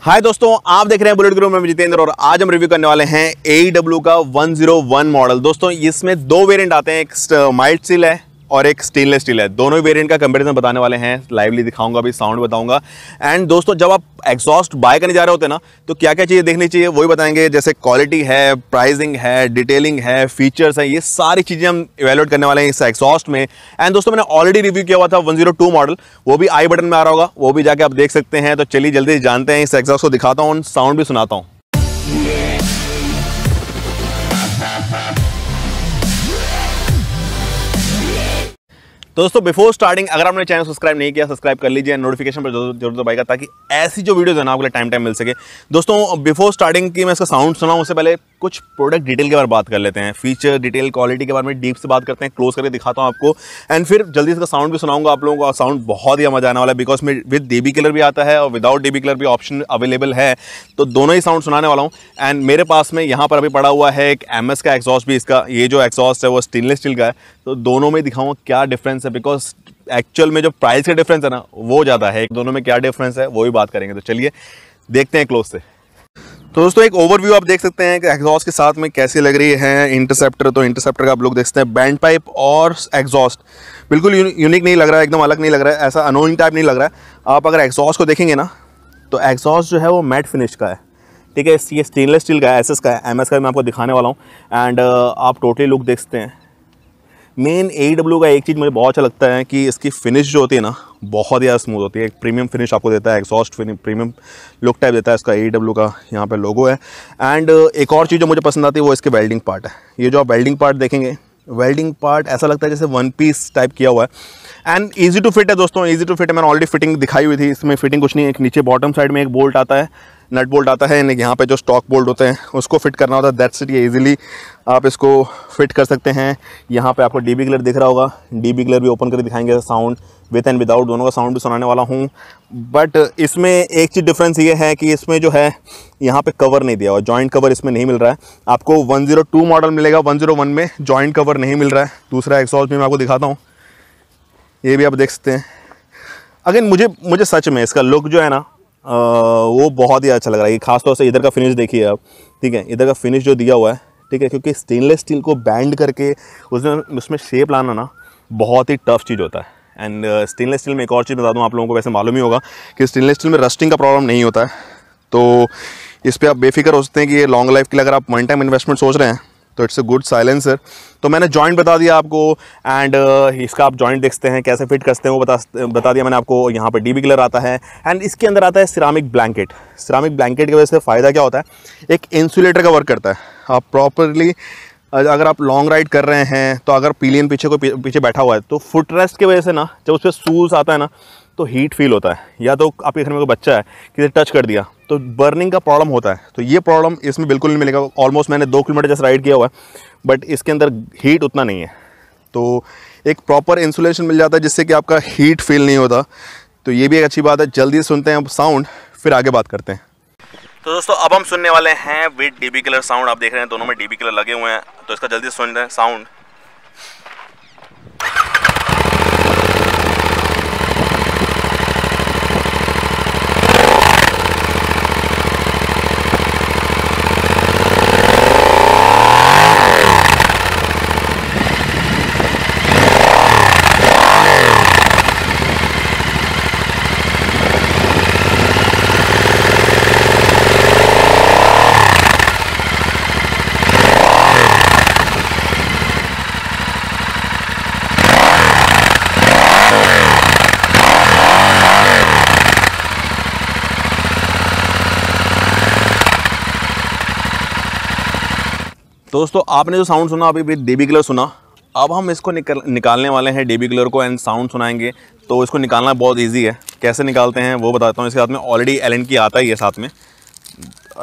हाय दोस्तों आप देख रहे हैं बुलेट ग्रुप में जितेंद्र और आज हम रिव्यू करने वाले हैं ए e का 101 मॉडल दोस्तों इसमें दो वेरिएंट आते हैं एक माइल्ड सील है और एक स्टेनलेस स्टील है दोनों ही वेरिएंट का कंपेरिजन बताने वाले हैं लाइवली दिखाऊंगा अभी साउंड बताऊंगा एंड दोस्तों जब आप एग्जॉस्ट बाय करने जा रहे होते हैं ना तो क्या क्या चीज़ें देखनी चाहिए वही बताएंगे जैसे क्वालिटी है प्राइसिंग है डिटेलिंग है फीचर्स हैं ये सारी चीज़ें हम इवेलुएट करने वाले हैं इस एग्जॉस्ट में एंड दोस्तों मैंने ऑलरेडी रिव्यू किया हुआ था वन मॉडल वो भी आई बटन में आ रहा होगा वो भी जाके आप देख सकते हैं तो चलिए जल्दी जानते हैं इस एग्जॉस्ट को दिखाता हूँ साउंड भी सुनाता हूँ तो दोस्तों बिफोर स्टार्टिंग अगर आपने चैनल सब्सक्राइब नहीं किया सब्सक्राइब कर लीजिए नोटिफिकेशन पर जरूर दबाएगा ताकि ऐसी जो वीडियोज है ना आपको टाइम टाइम मिल सके दोस्तों बिफोर स्टार्टिंग की मैं इसका साउंड सुनाऊँ उससे पहले कुछ प्रोडक्ट डिटेल के बारे में बात कर लेते हैं फीचर डिटेल क्वालिटी के बारे में डीप से बात करते हैं क्लोज करके दिखाता हूँ आपको एंड फिर जल्दी इसका साउंड भी सुनाऊंगा आप लोगों को साउंड बहुत ही मजा आने वाला है बिकॉज में विद डेबी कलर भी आता है और विदाउट डेबी कलर भी ऑप्शन अवेलेबल है तो दोनों ही साउंड सुनाने वाला हूँ एंड मेरे पास में यहाँ पर अभी पड़ा हुआ है एक एम का एग्जॉस्ट भी इसका ये जो एग्जॉस्ट है वो स्टेनलेस स्टील का है तो दोनों में दिखाऊँ क्या डिफरेंस है बिकॉज एक्चुअल में जो प्राइस का डिफरेंस है ना वो ज़्यादा है दोनों में क्या डिफरेंस है वो भी बात करेंगे तो चलिए देखते हैं क्लोज से तो दोस्तों एक ओवरव्यू आप देख सकते हैं कि एग्जॉस्ट के साथ में कैसी लग रही है इंटरसेप्टर तो इंटरसेप्टर का आप लोग देख सकते हैं बैंड पाइप और एग्जॉस्ट बिल्कुल यूनिक नहीं लग रहा है एकदम अलग नहीं लग रहा है ऐसा अनोइंग टाइप नहीं लग रहा है आप अगर एग्जॉस्ट को देखेंगे ना तो एग्जॉस्ट जो है वो मैट फिनिश का है ठीक है ये स्टेनलेस स्टील का है एस का है एम का मैं आपको दिखाने वाला हूँ एंड uh, आप टोटली लुक देख सकते हैं मेन ए डब्ल्यू का एक चीज़ मुझे बहुत अच्छा लगता है कि इसकी फिनिश जो होती है ना बहुत ज़्यादा स्मूथ होती है एक प्रीमियम फिनिश आपको देता है एक्सॉस्ट प्रीमियम लुक टाइप देता है इसका ए डब्ल्यू e का यहाँ पे लोगो है एंड uh, एक और चीज़ जो मुझे पसंद आती है वो इसके वेल्डिंग पार्ट है ये जो आप वेल्डिंग पार्ट देखेंगे वेल्डिंग पार्ट ऐसा लगता है जैसे वन पीस टाइप किया हुआ है एंड ईजी टू फिट है दोस्तों ईजी टू फिट है मैंने ऑलरेडी फिटिंग दिखाई हुई थी इसमें फिटिंग कुछ नहीं एक नीचे बॉटम साइड में एक बोल्ट आता है नट बोल्ट आता है यहाँ पे जो स्टॉक बोल्ट होते हैं उसको फिट करना होता है दैट्स इट ये इजीली आप इसको फिट कर सकते हैं यहाँ पे आपको डीबी बी दिख रहा होगा डीबी बी भी ओपन करके दिखाएंगे साउंड विथ एंड विदाउट दोनों का साउंड भी सुनाने वाला हूँ बट इसमें एक चीज़ डिफरेंस ये है कि इसमें जो है यहाँ पे कवर नहीं दिया हुआ जॉइंट कवर इसमें नहीं मिल रहा है आपको वन मॉडल मिलेगा वन में जॉइंट कवर नहीं मिल रहा है दूसरा एक्सॉल्स भी मैं आपको दिखाता हूँ ये भी आप देख सकते हैं अगेन मुझे मुझे सच में इसका लुक जो है ना वो बहुत ही अच्छा लग रहा है खासतौर से इधर का फिनिश देखिए आप ठीक है इधर का फिनिश जो दिया हुआ है ठीक है क्योंकि स्टेनलेस स्टील को बैंड करके उसमें उसमें शेप लाना ना बहुत ही टफ चीज़ होता है एंड स्टेनलेस स्टील में एक और चीज़ बता दूँ आप लोगों को वैसे मालूम ही होगा कि स्टेनलेस स्टील में रस्टिंग का प्रॉब्लम नहीं होता है तो इस पर आप बेफिक्र हो सकते हैं कि ये लॉन्ग लाइफ के लिए अगर आप वन टाइम इन्वेस्टमेंट सोच रहे हैं तो इट्स अ गुड साइलेंसर तो मैंने जॉइंट बता दिया आपको एंड uh, इसका आप जॉइंट देखते हैं कैसे फिट करते हैं वो बता बता दिया मैंने आपको यहाँ पर डीबी कलर आता है एंड इसके अंदर आता है सिरामिक ब्लैंकेट सिरामिक ब्लैंकेट की वजह से फ़ायदा क्या होता है एक इंसुलेटर का वर्क करता है आप प्रॉपरली अगर आप लॉन्ग राइड कर रहे हैं तो अगर पीलियन पीछे को पीछे बैठा हुआ है तो फुट रेस्ट की वजह से ना जब उस पर सूज आता है ना तो हीट फील होता है या तो आपके घर में कोई बच्चा है किसी टच कर दिया तो बर्निंग का प्रॉब्लम होता है तो ये प्रॉब्लम इसमें बिल्कुल नहीं मिलेगा ऑलमोस्ट मैंने दो किलोमीटर जैसे राइड किया हुआ है बट इसके अंदर हीट उतना नहीं है तो एक प्रॉपर इंसुलेशन मिल जाता है जिससे कि आपका हीट फील नहीं होता तो ये भी एक अच्छी बात है जल्दी सुनते हैं साउंड फिर आगे बात करते हैं तो दोस्तों अब हम सुनने वाले हैं विद डीबी कलर साउंड आप देख रहे हैं दोनों में डीबी कलर लगे हुए हैं तो इसका जल्दी सुन रहे हैं साउंड तो दोस्तों आपने जो साउंड सुना अभी भी डेबी कलर सुना अब हम इसको निकल निकालने वाले हैं डेबी कलर को एंड साउंड सुनाएंगे तो इसको निकालना बहुत ईजी है कैसे निकालते हैं वो बताता हूँ इसके साथ में ऑलरेडी एल की आता ही है साथ में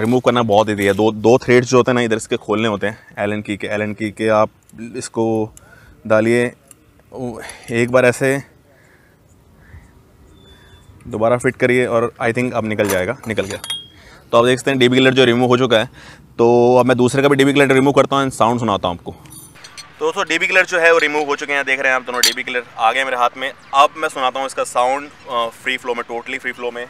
रिमूव करना बहुत ईजी है दो दो थ्रेड्स जो होते हैं ना इधर इसके खोलने होते हैं एल की के एल की के आप इसको डालिए एक बार ऐसे दोबारा फिट करिए और आई थिंक अब निकल जाएगा निकल गया तो आप देख सकते हैं डी बी जो रिमूव हो चुका है तो अब मैं दूसरे का भी डी बी रिमूव करता हूँ साउंड सुनाता हूँ आपको तो दोस्तों डी बी जो है वो रिमूव हो चुके हैं देख रहे हैं आप दोनों डीबी कलर आ गए मेरे हाथ में अब मैं सुनाता हूँ इसका साउंड फ्री फ्लो में टोटली फ्री फ्लो में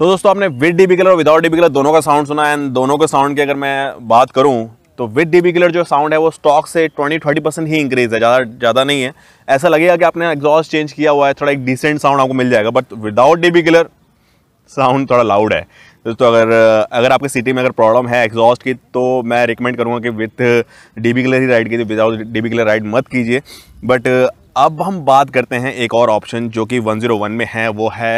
तो दोस्तों आपने विद डी और विदाउट डी दोनों का साउंड सुना है एंड दोनों के साउंड की अगर मैं बात करूँ तो विद डी जो साउंड है वो स्टॉक से 20 30 परसेंट ही इंक्रीज़ है ज़्यादा ज़्यादा नहीं है ऐसा लगेगा कि आपने एग्जॉस्ट चेंज किया हुआ है थोड़ा एक डिसेंट साउंड आपको मिल जाएगा बट विदाउट डी साउंड थोड़ा लाउड है दोस्तों अगर अगर आपके सिटी में अगर प्रॉब्लम है एग्जॉस्ट की तो मैं रिकमेंड करूँगा कि विथ डी बी ही राइड कीजिए विदाउट डी बी राइड मत कीजिए बट अब हम बात करते हैं एक और ऑप्शन जो कि 101 में है वो है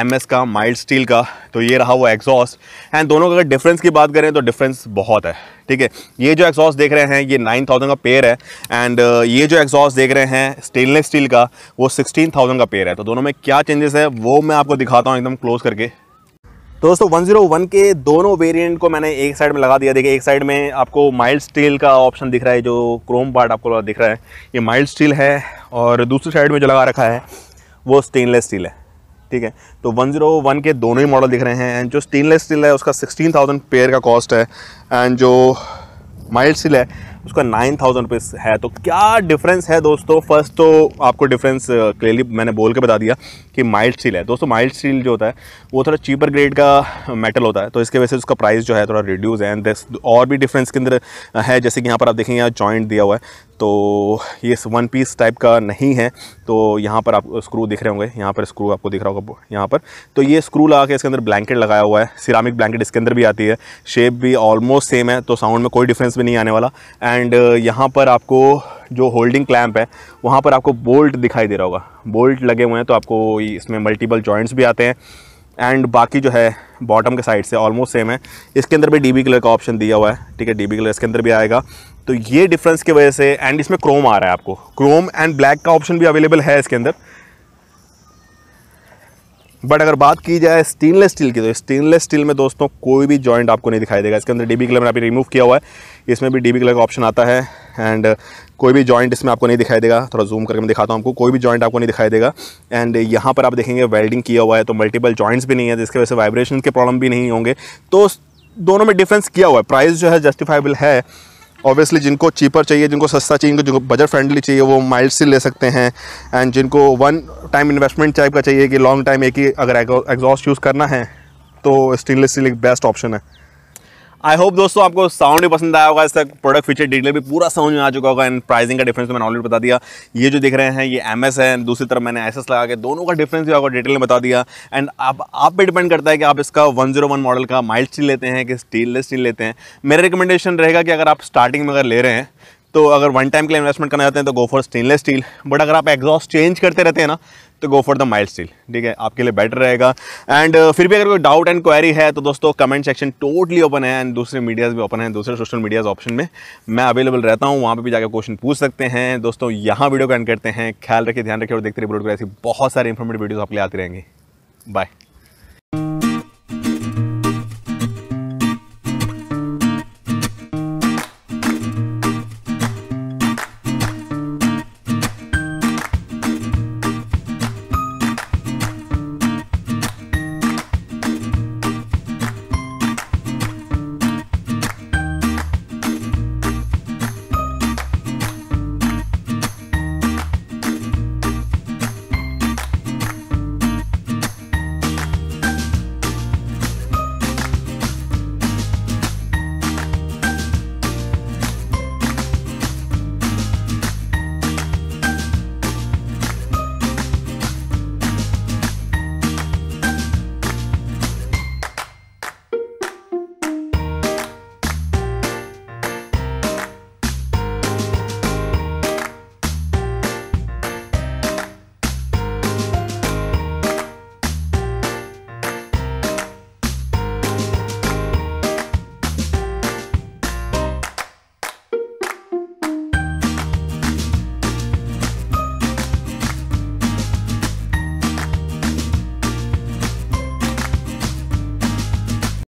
एम का माइल्ड स्टील का तो ये रहा वो एग्जॉस्ट एंड दोनों का अगर डिफरेंस की बात करें तो डिफरेंस बहुत है ठीक है ये जो एग्जॉस्ट देख रहे हैं ये 9000 का पेयर है एंड uh, ये जो एग्जॉस्ट देख रहे हैं स्टेनलेस स्टील का वो 16000 का पेयर है तो दोनों में क्या चेंजेस है वो मैं आपको दिखाता हूँ एकदम क्लोज करके तो दोस्तों 101 के दोनों वेरिएंट को मैंने एक साइड में लगा दिया देखिए एक साइड में आपको माइल्ड स्टील का ऑप्शन दिख रहा है जो क्रोम पार्ट आपको दिख रहा है ये माइल्ड स्टील है और दूसरी साइड में जो लगा रखा है वो स्टेनलेस स्टील है ठीक है तो 101 के दोनों ही मॉडल दिख रहे हैं एंड जो स्टेनलेस स्टील है उसका सिक्सटीन पेयर का कॉस्ट है एंड जो माइल्ड स्टील है उसका नाइन थाउजेंड रुपीज़ है तो क्या डिफरेंस है दोस्तों फर्स्ट तो आपको डिफरेंस क्लियरली मैंने बोल के बता दिया कि माइल्ड स्टील है दोस्तों माइल्ड स्टील जो होता है वो थोड़ा चीपर ग्रेड का मेटल होता है तो इसके वजह से उसका प्राइस जो है थोड़ा रिड्यूस है एंड दिस और भी डिफरेंस के अंदर है जैसे कि यहाँ पर आप देखेंगे यहाँ जॉइंट दिया हुआ है तो ये वन पीस टाइप का नहीं है तो यहाँ पर आप स्क्रू दिख रहे होंगे यहाँ पर स्क्रू आपको दिख रहा होगा यहाँ पर तो ये स्क्रू लगा के इसके अंदर ब्लैंकेट लगाया हुआ है सिरामिक ब्लैंकेट इसके अंदर भी आती है शेप भी ऑलमोस्ट सेम है तो साउंड में कोई डिफरेंस भी नहीं आने वाला एंड uh, यहाँ पर आपको जो होल्डिंग क्लैम्प है वहाँ पर आपको बोल्ट दिखाई दे रहा होगा बोल्ट लगे हुए हैं तो आपको इसमें मल्टीपल जॉइंट्स भी आते हैं एंड बाकी जो है बॉटम के साइड से ऑलमोस्ट सेम है इसके अंदर भी डीबी कलर का ऑप्शन दिया हुआ है ठीक है डीबी कलर इसके अंदर भी आएगा तो ये डिफरेंस की वजह से एंड इसमें क्रोम आ रहा है आपको क्रोम एंड ब्लैक का ऑप्शन भी अवेलेबल है इसके अंदर बट अगर बात की जाए स्टेनलेस स्टील की तो स्टेनलेस स्टील में दोस्तों कोई भी जॉइंट आपको नहीं दिखाई देगा इसके अंदर डीबी कलर मैंने अभी रिमूव किया हुआ है इसमें भी डीबी कलर का ऑप्शन आता है एंड कोई भी जॉइंट इसमें आपको नहीं दिखाई देगा थोड़ा जूम करके मैं दिखाता हूँ आपको कोई भी जॉइंट आपको नहीं दिखाई देगा एंड यहाँ पर आप देखेंगे वेल्डिंग किया हुआ है तो मल्टीपल जॉइंट्स भी नहीं है जिसकी वजह से वाइब्रेशन के प्रॉब्लम भी नहीं होंगे तो दोनों में डिफ्रेंस किया हुआ है प्राइस जो है जस्टिफाइबल है ऑब्वियसली जिनको चीपर चाहिए जिनको सस्ता चाहिए जिनको बजट फ्रेंडली चाहिए वो माइल्ड से ले सकते हैं एंड जिनको वन टाइम इन्वेस्टमेंट टाइप का चाहिए कि लॉन्ग टाइम एक ही अगर एग्जॉस्ट यूज़ करना है तो स्टेनलेस स्टील एक बेस्ट ऑप्शन है आई होप दोस्तों आपको साउंड भी पसंद आया होगा इस तक प्रोडक्ट फीचर डिटेल भी पूरा समझ में आ चुका होगा एंड प्राइसिंग का डिफरेंस तो मैंने ऑलरेडी बता दिया ये जो दिख रहे हैं ये एम एस है दूसरी तरफ मैंने एस एस लगा के दोनों का डिफरेंस भी आपको डिटेल में बता दिया एंड आप आप पे डिपेंड करता है कि आप इसका वन जीरो वन मॉडल का माइल्ड स्टील लेते हैं कि स्टेनलेस स्टील लेते हैं मेरा रिकमेंडेशन रहेगा कि अगर आप स्टार्टिंग में अगर ले रहे हैं तो अगर वन टाइम के लिए इन्वेस्टमेंट करना चाहते हैं तो go for stainless steel but अगर आप एग्जॉस्ट चेंज करते रहते हैं ना तो go for the mild steel ठीक है आपके लिए बेटर रहेगा एंड uh, फिर भी अगर कोई डाउट एंड क्वेरी है तो दोस्तों कमेंट सेक्शन टोटली ओपन है एंड दूसरे मीडियाज़ भी ओपन है दूसरे सोशल मीडियाज़ ऑप्शन में मैं अवेलेबल रहता हूँ वहाँ पर भी जाकर क्वेश्चन पूछ सकते हैं दोस्तों यहाँ वीडियो को एंड करते हैं ख्याल रखिए ध्यान रखिए और देखते रहिए ऐसी बहुत सारे इन्फॉर्मेटिव वीडियोज़ आपके लिए आती रहेंगे बाय